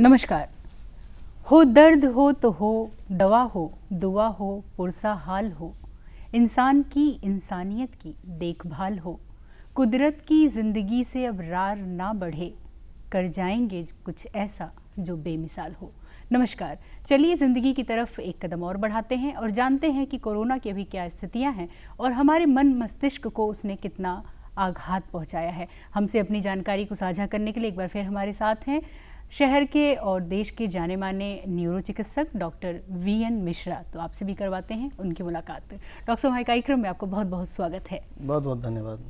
नमस्कार हो दर्द हो तो हो दवा हो दुआ हो पुरसा हाल हो इंसान की इंसानियत की देखभाल हो कुदरत की ज़िंदगी से अब रार ना बढ़े कर जाएंगे कुछ ऐसा जो बेमिसाल हो नमस्कार चलिए ज़िंदगी की तरफ एक कदम और बढ़ाते हैं और जानते हैं कि कोरोना की अभी क्या स्थितियां हैं और हमारे मन मस्तिष्क को उसने कितना आघात पहुंचाया है हमसे अपनी जानकारी को साझा करने के लिए एक बार फिर हमारे साथ हैं शहर के और देश के जाने माने न्यूरो चिकित्सक डॉक्टर वी एन मिश्रा तो आपसे भी करवाते हैं उनकी मुलाकात डॉक्टर साहब हमारे कार्यक्रम में आपको बहुत बहुत स्वागत है बहुत बहुत धन्यवाद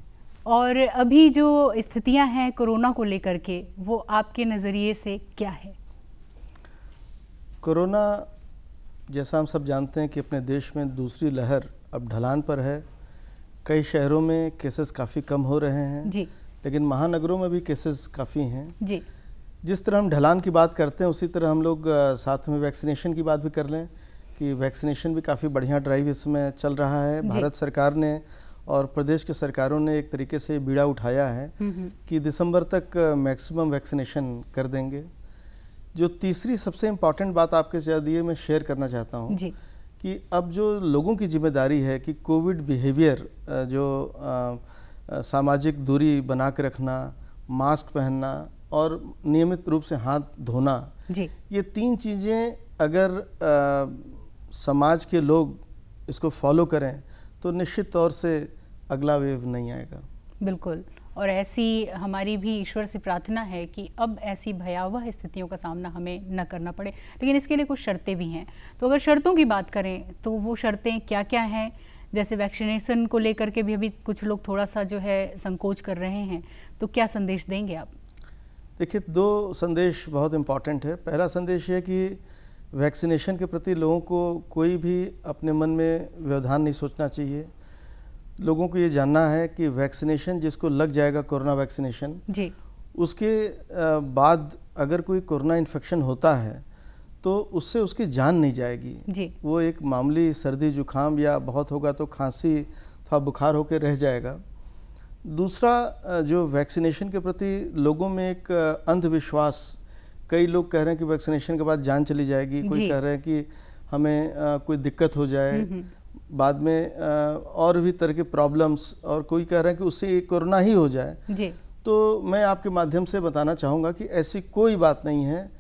और अभी जो स्थितियां हैं कोरोना को लेकर के वो आपके नज़रिए से क्या है कोरोना जैसा हम सब जानते हैं कि अपने देश में दूसरी लहर अब ढलान पर है कई शहरों में केसेस काफ़ी कम हो रहे हैं जी लेकिन महानगरों में भी केसेस काफ़ी हैं जी जिस तरह हम ढलान की बात करते हैं उसी तरह हम लोग साथ में वैक्सीनेशन की बात भी कर लें कि वैक्सीनेशन भी काफ़ी बढ़िया ड्राइव इसमें चल रहा है भारत सरकार ने और प्रदेश के सरकारों ने एक तरीके से बीड़ा उठाया है हम्म, हम्म। कि दिसंबर तक मैक्सिमम वैक्सीनेशन कर देंगे जो तीसरी सबसे इम्पॉर्टेंट बात आपके साथ ये मैं शेयर करना चाहता हूँ कि अब जो लोगों की जिम्मेदारी है कि कोविड बिहेवियर जो सामाजिक दूरी बना के रखना मास्क पहनना और नियमित रूप से हाथ धोना जी ये तीन चीज़ें अगर आ, समाज के लोग इसको फॉलो करें तो निश्चित तौर से अगला वेव नहीं आएगा बिल्कुल और ऐसी हमारी भी ईश्वर से प्रार्थना है कि अब ऐसी भयावह स्थितियों का सामना हमें न करना पड़े लेकिन इसके लिए कुछ शर्तें भी हैं तो अगर शर्तों की बात करें तो वो शर्तें क्या क्या हैं जैसे वैक्सीनेशन को लेकर के भी अभी कुछ लोग थोड़ा सा जो है संकोच कर रहे हैं तो क्या संदेश देंगे आप देखिए दो संदेश बहुत इम्पॉर्टेंट है पहला संदेश ये कि वैक्सीनेशन के प्रति लोगों को कोई भी अपने मन में व्यवधान नहीं सोचना चाहिए लोगों को ये जानना है कि वैक्सीनेशन जिसको लग जाएगा कोरोना वैक्सीनेशन जी उसके बाद अगर कोई कोरोना इन्फेक्शन होता है तो उससे उसकी जान नहीं जाएगी जी वो एक मामूली सर्दी जुकाम या बहुत होगा तो खांसी थोड़ा बुखार होकर रह जाएगा दूसरा जो वैक्सीनेशन के प्रति लोगों में एक अंधविश्वास कई लोग कह रहे हैं कि वैक्सीनेशन के बाद जान चली जाएगी कोई कह रहे हैं कि हमें कोई दिक्कत हो जाए हम्म, हम्म। बाद में और भी तरह के प्रॉब्लम्स और कोई कह रहे हैं कि उससे कोरोना ही हो जाए जी। तो मैं आपके माध्यम से बताना चाहूँगा कि ऐसी कोई बात नहीं है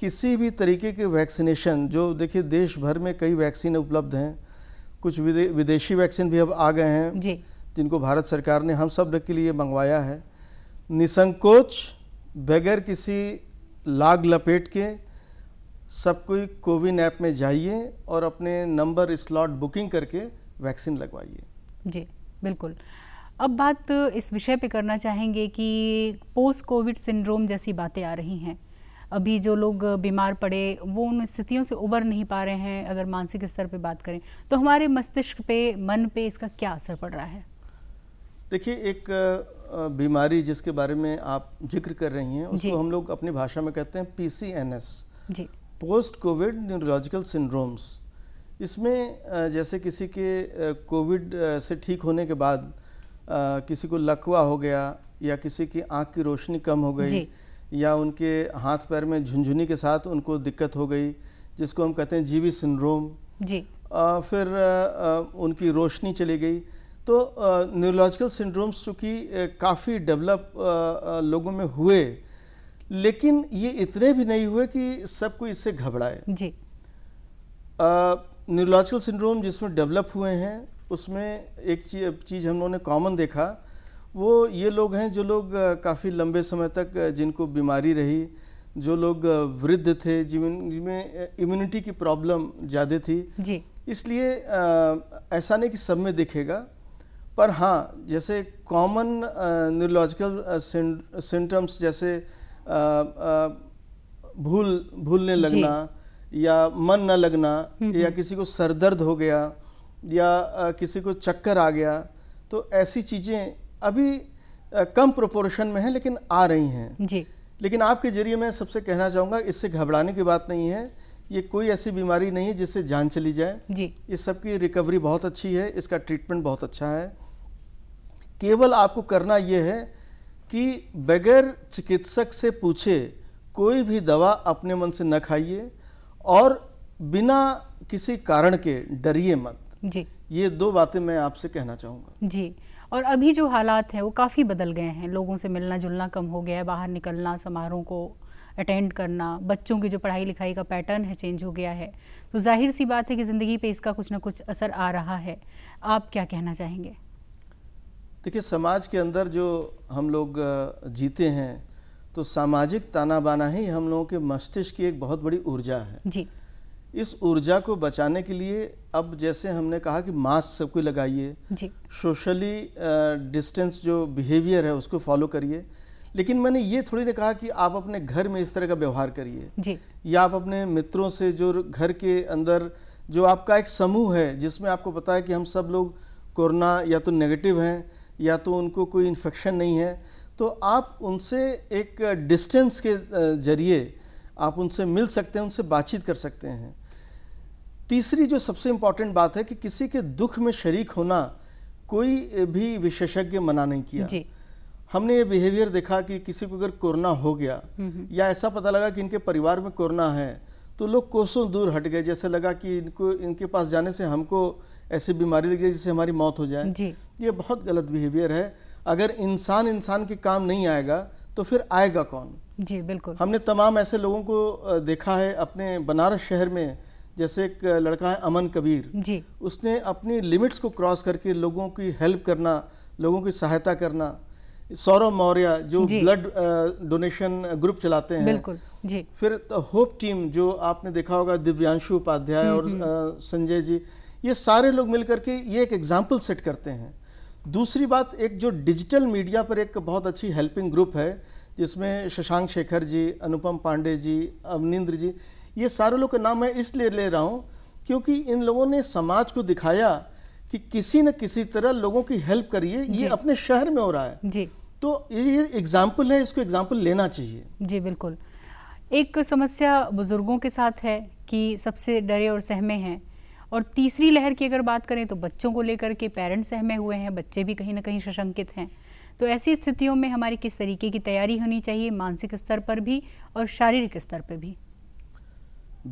किसी भी तरीके के वैक्सीनेशन जो देखिए देश भर में कई वैक्सीन उपलब्ध हैं कुछ विदे, विदेशी वैक्सीन भी अब आ गए हैं जी। जिनको भारत सरकार ने हम सब के लिए मंगवाया है निसंकोच बगैर किसी लाग लपेट के सब कोई कोविन ऐप में जाइए और अपने नंबर स्लॉट बुकिंग करके वैक्सीन लगवाइए जी बिल्कुल अब बात इस विषय पे करना चाहेंगे कि पोस्ट कोविड सिंड्रोम जैसी बातें आ रही हैं अभी जो लोग बीमार पड़े वो उन स्थितियों से उबर नहीं पा रहे हैं अगर मानसिक स्तर पे बात करें तो हमारे मस्तिष्क पे मन पे इसका क्या असर पड़ रहा है देखिए एक बीमारी जिसके बारे में आप जिक्र कर रही हैं उसको हम लोग अपनी भाषा में कहते हैं PCNS post covid neurological syndromes इसमें जैसे किसी के कोविड से ठीक होने के बाद किसी को लकवा हो गया या किसी की आंख की रोशनी कम हो गई या उनके हाथ पैर में झुंझुनी के साथ उनको दिक्कत हो गई जिसको हम कहते हैं जीवी सिंड्रोम जी आ, फिर आ, उनकी रोशनी चली गई तो न्यूरोलॉजिकल सिंड्रोम्स चूँकि काफ़ी डेवलप लोगों में हुए लेकिन ये इतने भी नहीं हुए कि सबको इससे घबराए जी न्यूरोलॉजिकल सिंड्रोम जिसमें डेवलप हुए हैं उसमें एक चीज़ हम लोगों ने कॉमन देखा वो ये लोग हैं जो लोग काफ़ी लंबे समय तक जिनको बीमारी रही जो लोग वृद्ध थे जिनमें इम्यूनिटी की प्रॉब्लम ज़्यादा थी जी इसलिए ऐसा नहीं कि सब में दिखेगा पर हाँ जैसे कॉमन न्यूरोलॉजिकल सिम्टम्स जैसे आ, आ, भूल भूलने लगना या मन न लगना हम्म, हम्म। या किसी को सर दर्द हो गया या आ, किसी को चक्कर आ गया तो ऐसी चीज़ें अभी आ, कम प्रोपोर्शन में हैं लेकिन आ रही हैं जी लेकिन आपके जरिए मैं सबसे कहना चाहूँगा इससे घबराने की बात नहीं है ये कोई ऐसी बीमारी नहीं है जिससे जान चली जाए जी इस सबकी रिकवरी बहुत अच्छी है इसका ट्रीटमेंट बहुत अच्छा है केवल आपको करना ये है कि बगैर चिकित्सक से पूछे कोई भी दवा अपने मन से न खाइए और बिना किसी कारण के डरिए मत जी ये दो बातें मैं आपसे कहना चाहूँगा जी और अभी जो हालात हैं वो काफ़ी बदल गए हैं लोगों से मिलना जुलना कम हो गया है बाहर निकलना समारोह को अटेंड करना बच्चों की जो पढ़ाई लिखाई का पैटर्न है चेंज हो गया है तो जाहिर सी बात है कि ज़िंदगी पे इसका कुछ ना कुछ असर आ रहा है आप क्या कहना चाहेंगे देखिए समाज के अंदर जो हम लोग जीते हैं तो सामाजिक ताना बाना ही हम लोगों के मस्तिष्क की एक बहुत बड़ी ऊर्जा है जी इस ऊर्जा को बचाने के लिए अब जैसे हमने कहा कि मास्क सबको लगाइए सोशली डिस्टेंस जो बिहेवियर है उसको फॉलो करिए लेकिन मैंने ये थोड़ी ना कहा कि आप अपने घर में इस तरह का व्यवहार करिए या आप अपने मित्रों से जो घर के अंदर जो आपका एक समूह है जिसमें आपको पता है कि हम सब लोग कोरोना या तो नेगेटिव हैं या तो उनको कोई इन्फेक्शन नहीं है तो आप उनसे एक डिस्टेंस के ज़रिए आप उनसे मिल सकते हैं उनसे बातचीत कर सकते हैं तीसरी जो सबसे इम्पॉर्टेंट बात है कि किसी के दुख में शरीक होना कोई भी विशेषज्ञ मना नहीं किया जी। हमने ये बिहेवियर देखा कि किसी को अगर कोरोना हो गया हम्म, हम्म। या ऐसा पता लगा कि इनके परिवार में कोरोना है तो लोग कोसों दूर हट गए जैसे लगा कि इनको इनके पास जाने से हमको ऐसी बीमारी लग जाए जिससे हमारी मौत हो जाए जी। ये बहुत गलत बिहेवियर है अगर इंसान इंसान के काम नहीं आएगा तो फिर आएगा कौन जी बिल्कुल हमने तमाम ऐसे लोगों को देखा है अपने बनारस शहर में जैसे एक लड़का है अमन कबीर जी उसने अपनी लिमिट्स को क्रॉस करके लोगों की हेल्प करना लोगों की सहायता करना सौरभ मौर्य जो ब्लड डोनेशन ग्रुप चलाते हैं बिल्कुल जी फिर होप टीम जो आपने देखा होगा दिव्यांशु उपाध्याय हम्म, और हम्म। uh, संजय जी ये सारे लोग मिलकर के ये एक एग्जाम्पल सेट करते हैं दूसरी बात एक जो डिजिटल मीडिया पर एक बहुत अच्छी हेल्पिंग ग्रुप है जिसमें शशांक शेखर जी अनुपम पांडे जी अवनिंद्र जी ये सारे लोग का नाम मैं इसलिए ले रहा हूँ क्योंकि इन लोगों ने समाज को दिखाया कि किसी न किसी तरह लोगों की हेल्प करिए ये अपने शहर में हो रहा है जी तो ये एग्जाम्पल है इसको एग्जाम्पल लेना चाहिए जी बिल्कुल एक समस्या बुज़ुर्गों के साथ है कि सबसे डरे और सहमे हैं और तीसरी लहर की अगर बात करें तो बच्चों को लेकर के पेरेंट्स सहमे हुए हैं बच्चे भी कहीं ना कहीं सशंकित हैं तो ऐसी स्थितियों में हमारी किस तरीके की तैयारी होनी चाहिए मानसिक स्तर पर भी और शारीरिक स्तर पर भी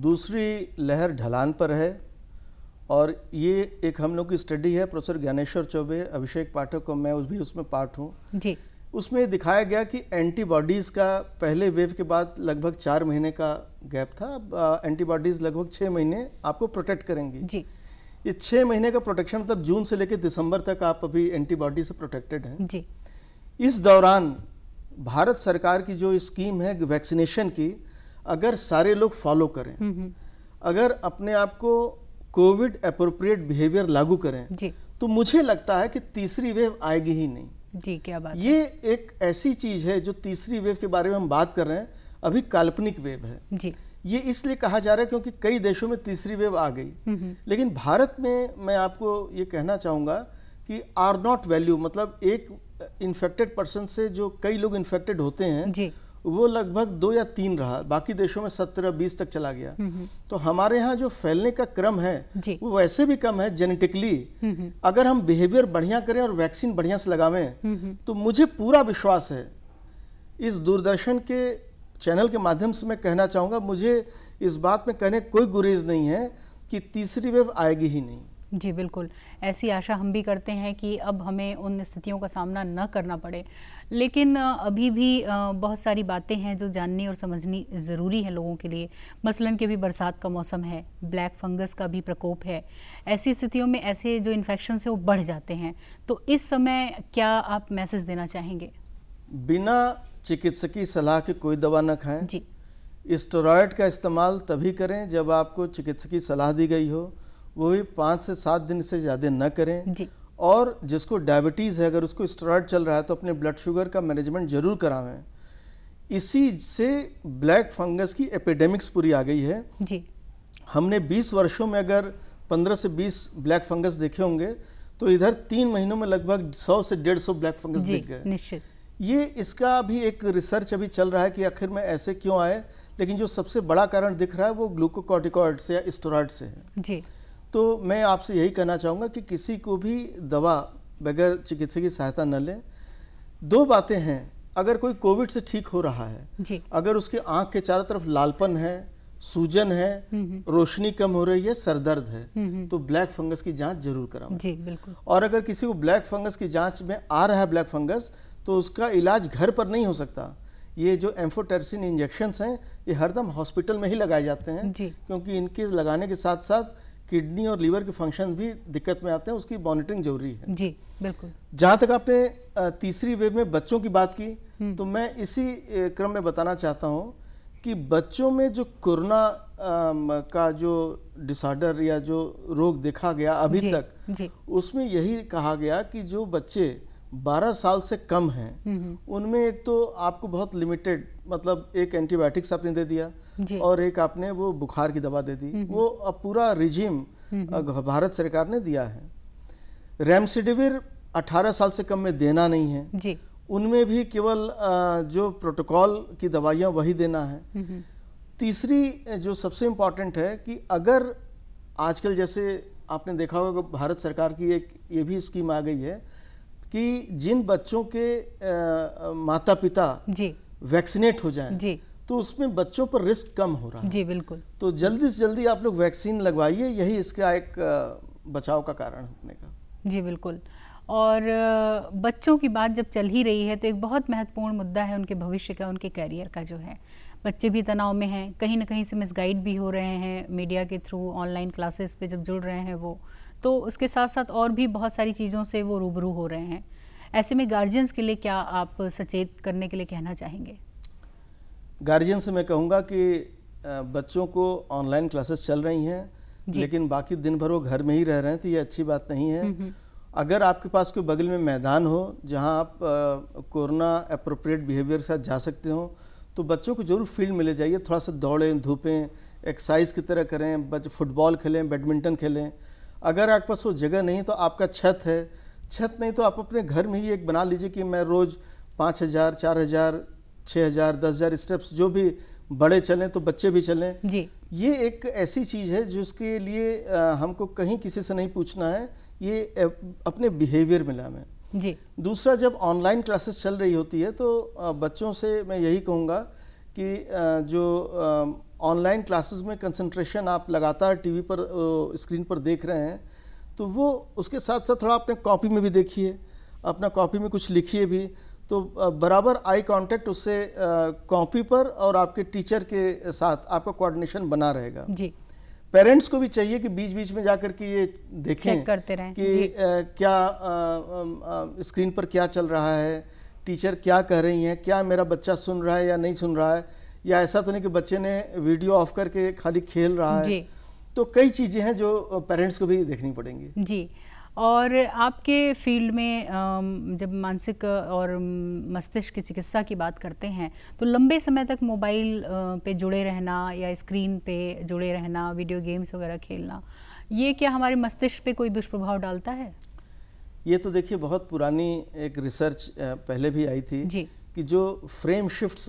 दूसरी लहर ढलान पर है और ये एक हम लोग की स्टडी है प्रोफेसर ज्ञानेश्वर चौबे अभिषेक पाठक और मैं उस भी उसमें पार्ट हूँ जी उसमें दिखाया गया कि एंटीबॉडीज़ का पहले वेव के बाद लगभग चार महीने का गैप था अब एंटीबॉडीज़ लगभग छः महीने आपको प्रोटेक्ट करेंगी जी ये छः महीने का प्रोटेक्शन मतलब जून से लेकर दिसंबर तक आप अभी एंटीबॉडी से प्रोटेक्टेड हैं जी इस दौरान भारत सरकार की जो स्कीम है वैक्सीनेशन की अगर सारे लोग फॉलो करें हम्म, हम्म। अगर अपने आप को कोविड अप्रोप्रिएट बिहेवियर लागू करें जी। तो मुझे लगता है कि तीसरी वेव आएगी ही नहीं जी क्या बात ये है? एक ऐसी चीज है जो तीसरी वेव के बारे में हम बात कर रहे हैं अभी काल्पनिक वेव है जी ये इसलिए कहा जा रहा है क्योंकि कई देशों में तीसरी वेव आ गई लेकिन भारत में मैं आपको ये कहना चाहूंगा कि आर नॉट वैल्यू मतलब एक इन्फेक्टेड पर्सन से जो कई लोग इन्फेक्टेड होते हैं जी वो लगभग दो या तीन रहा बाकी देशों में सत्रह बीस तक चला गया हम्म, हम्म। तो हमारे यहाँ जो फैलने का क्रम है वो वैसे भी कम है जेनेटिकली हम्म, अगर हम बिहेवियर बढ़िया करें और वैक्सीन बढ़िया से लगावें तो मुझे पूरा विश्वास है इस दूरदर्शन के चैनल के माध्यम से मैं कहना चाहूँगा मुझे इस बात में कहने कोई गुरेज नहीं है कि तीसरी वेव आएगी ही नहीं जी बिल्कुल ऐसी आशा हम भी करते हैं कि अब हमें उन स्थितियों का सामना न करना पड़े लेकिन अभी भी बहुत सारी बातें हैं जो जाननी और समझनी ज़रूरी है लोगों के लिए मसलन कि भी बरसात का मौसम है ब्लैक फंगस का भी प्रकोप है ऐसी स्थितियों में ऐसे जो इन्फेक्शन है वो बढ़ जाते हैं तो इस समय क्या आप मैसेज देना चाहेंगे बिना चिकित्सकीय सलाह के कोई दवा न खाएं जी स्टेरॉयड का इस्तेमाल तभी करें जब आपको चिकित्सकीय सलाह दी गई हो वो भी पाँच से सात दिन से ज़्यादा न करें जी। और जिसको डायबिटीज़ है अगर उसको स्टेरॉयड चल रहा है तो अपने ब्लड शुगर का मैनेजमेंट ज़रूर करावें इसी से ब्लैक फंगस की एपिडेमिक्स पूरी आ गई है जी हमने 20 वर्षों में अगर 15 से 20 ब्लैक फंगस देखे होंगे तो इधर तीन महीनों में लगभग 100 से 150 ब्लैक फंगस दिख गए निश्चित ये इसका भी एक रिसर्च अभी चल रहा है कि आखिर में ऐसे क्यों आए लेकिन जो सबसे बड़ा कारण दिख रहा है वो ग्लूकोकॉटिकॉइड से या स्टोराइड से है जी तो मैं आपसे यही कहना चाहूँगा कि किसी को भी दवा बगैर चिकित्सक की सहायता न लें दो बातें हैं अगर कोई कोविड से ठीक हो रहा है जी। अगर उसकी आंख के चारों तरफ लालपन है सूजन है हम्म, हम्म। रोशनी कम हो रही है सरदर्द है हम्म, तो ब्लैक फंगस की जांच जरूर कराओ जी बिल्कुल और अगर किसी को ब्लैक फंगस की जांच में आ रहा है ब्लैक फंगस तो उसका इलाज घर पर नहीं हो सकता ये जो एम्फोटेरसिन इंजेक्शन हैं ये हरदम हॉस्पिटल में ही लगाए जाते हैं क्योंकि इनके लगाने के साथ साथ किडनी और लीवर के फंक्शन भी दिक्कत में आते हैं उसकी मॉनिटरिंग जरूरी है जी बिल्कुल जहाँ तक आपने तीसरी वेव में बच्चों की बात की हम्म। तो मैं इसी क्रम में बताना चाहता हूँ कि बच्चों में जो कोरोना का जो डिसऑर्डर या जो रोग देखा गया अभी जी, तक जी। उसमें यही कहा गया कि जो बच्चे 12 साल से कम हैं हम्म, हम्म। उनमें एक तो आपको बहुत लिमिटेड मतलब एक एंटीबायोटिक्स आपने दे दिया और एक आपने वो बुखार की दवा दे दी वो अब पूरा रिजीम भारत सरकार ने दिया है रेमसिडिविर 18 साल से कम में देना नहीं है उनमें भी केवल जो प्रोटोकॉल की दवाइयाँ वही देना है तीसरी जो सबसे इम्पॉर्टेंट है कि अगर आजकल जैसे आपने देखा होगा भारत सरकार की एक ये भी स्कीम आ गई है कि जिन बच्चों के आ, माता पिता जी वैक्सीनेट हो जाए जी तो उसमें बच्चों पर रिस्क कम हो रहा है जी बिल्कुल तो जल्दी से जल्दी आप लोग वैक्सीन लगवाइए यही इसका एक बचाव का कारण होने का जी बिल्कुल और बच्चों की बात जब चल ही रही है तो एक बहुत महत्वपूर्ण मुद्दा है उनके भविष्य का उनके कैरियर का जो है बच्चे भी तनाव में हैं कहीं ना कहीं से मिसगाइड भी हो रहे हैं मीडिया के थ्रू ऑनलाइन क्लासेस पे जब जुड़ रहे हैं वो तो उसके साथ साथ और भी बहुत सारी चीज़ों से वो रूबरू हो रहे हैं ऐसे में गार्जियंस के लिए क्या आप सचेत करने के लिए कहना चाहेंगे गार्जियंस से मैं कहूँगा कि बच्चों को ऑनलाइन क्लासेस चल रही हैं लेकिन बाकी दिन भर वो घर में ही रह रहे हैं तो ये अच्छी बात नहीं है हम्म, हम्म। अगर आपके पास कोई बगल में मैदान हो जहाँ आप कोरोना अप्रोप्रिएट बिहेवियर के साथ जा सकते हो तो बच्चों को जरूर फील्ड मिले जाइए थोड़ा सा दौड़ें धूपें एक्सरसाइज की तरह करें बच फुटबॉल खेलें बैडमिंटन खेलें अगर आपके पास वो जगह नहीं तो आपका छत है छत नहीं तो आप अपने घर में ही एक बना लीजिए कि मैं रोज़ पाँच हज़ार चार हज़ार छः हज़ार दस हज़ार स्टेप्स जो भी बड़े चलें तो बच्चे भी चलें जी ये एक ऐसी चीज़ है जिसके लिए हमको कहीं किसी से नहीं पूछना है ये अपने बिहेवियर में हमें जी दूसरा जब ऑनलाइन क्लासेस चल रही होती है तो बच्चों से मैं यही कहूँगा कि जो ऑनलाइन क्लासेस में कंसंट्रेशन आप लगातार टीवी पर स्क्रीन पर देख रहे हैं तो वो उसके साथ साथ थोड़ा अपने कॉपी में भी देखिए अपना कॉपी में कुछ लिखिए भी तो बराबर आई कांटेक्ट उससे कॉपी पर और आपके टीचर के साथ आपका कोऑर्डिनेशन बना रहेगा जी पेरेंट्स को भी चाहिए कि बीच बीच में जाकर के ये देखें चेक करते रहें कि आ, क्या स्क्रीन पर क्या चल रहा है टीचर क्या कह रही हैं क्या मेरा बच्चा सुन रहा है या नहीं सुन रहा है या ऐसा तो नहीं कि बच्चे ने वीडियो ऑफ करके खाली खेल रहा है तो कई चीज़ें हैं जो पेरेंट्स को भी देखनी पड़ेंगी जी और आपके फील्ड में जब मानसिक और मस्तिष्क की चिकित्सा की बात करते हैं तो लंबे समय तक मोबाइल पे जुड़े रहना या स्क्रीन पे जुड़े रहना वीडियो गेम्स वगैरह खेलना ये क्या हमारे मस्तिष्क पे कोई दुष्प्रभाव डालता है ये तो देखिए बहुत पुरानी एक रिसर्च पहले भी आई थी जी कि जो फ्रेम शिफ्ट्स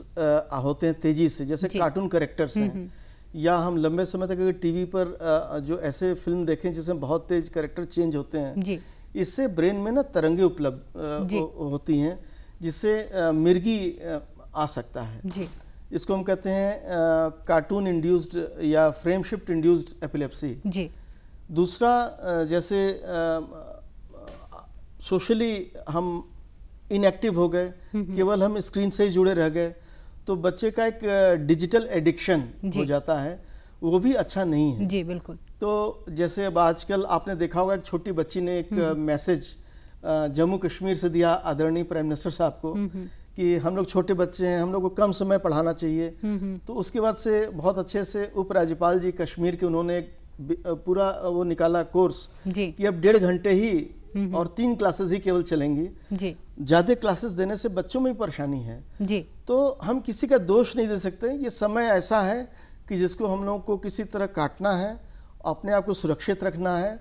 होते हैं तेज़ी से जैसे कार्टून करेक्टर्स हैं हम्म, हम्म। या हम लंबे समय तक अगर टीवी पर जो ऐसे फिल्म देखें जिसमें बहुत तेज करेक्टर चेंज होते हैं इससे ब्रेन में ना तरंगे उपलब्ध होती हैं जिससे मिर्गी आ सकता है जी। इसको हम कहते हैं कार्टून इंड्यूस्ड या फ्रेम शिफ्ट इंड्यूस्ड एपिलेप्सी दूसरा जैसे सोशली हम इनएक्टिव हो गए हम्म, हम्म। केवल हम स्क्रीन से ही जुड़े रह गए तो बच्चे का एक डिजिटल एडिक्शन हो जाता है वो भी अच्छा नहीं है जी बिल्कुल तो जैसे अब आजकल आपने देखा होगा एक छोटी बच्ची ने एक हम्म। मैसेज जम्मू कश्मीर से दिया आदरणीय प्राइम मिनिस्टर साहब को हम्म, हम्म। कि हम लोग छोटे बच्चे हैं हम लोग को कम समय पढ़ाना चाहिए तो उसके बाद से बहुत अच्छे से उपराज्यपाल जी कश्मीर के उन्होंने पूरा वो निकाला कोर्स कि अब डेढ़ घंटे ही और तीन क्लासेस ही केवल चलेंगी ज़्यादा क्लासेस देने से बच्चों में भी परेशानी है जी तो हम किसी का दोष नहीं दे सकते ये समय ऐसा है कि जिसको हम लोगों को किसी तरह काटना है अपने आप को सुरक्षित रखना है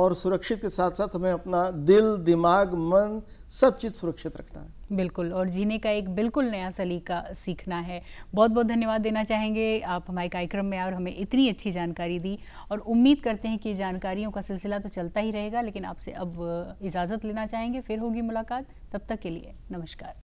और सुरक्षित के साथ साथ हमें अपना दिल दिमाग मन सब चीज़ सुरक्षित रखना है बिल्कुल और जीने का एक बिल्कुल नया सलीका सीखना है बहुत बहुत धन्यवाद देना चाहेंगे आप हमारे कार्यक्रम में और हमें इतनी अच्छी जानकारी दी और उम्मीद करते हैं कि जानकारियों का सिलसिला तो चलता ही रहेगा लेकिन आपसे अब इजाज़त लेना चाहेंगे फिर होगी मुलाकात तब तक के लिए नमस्कार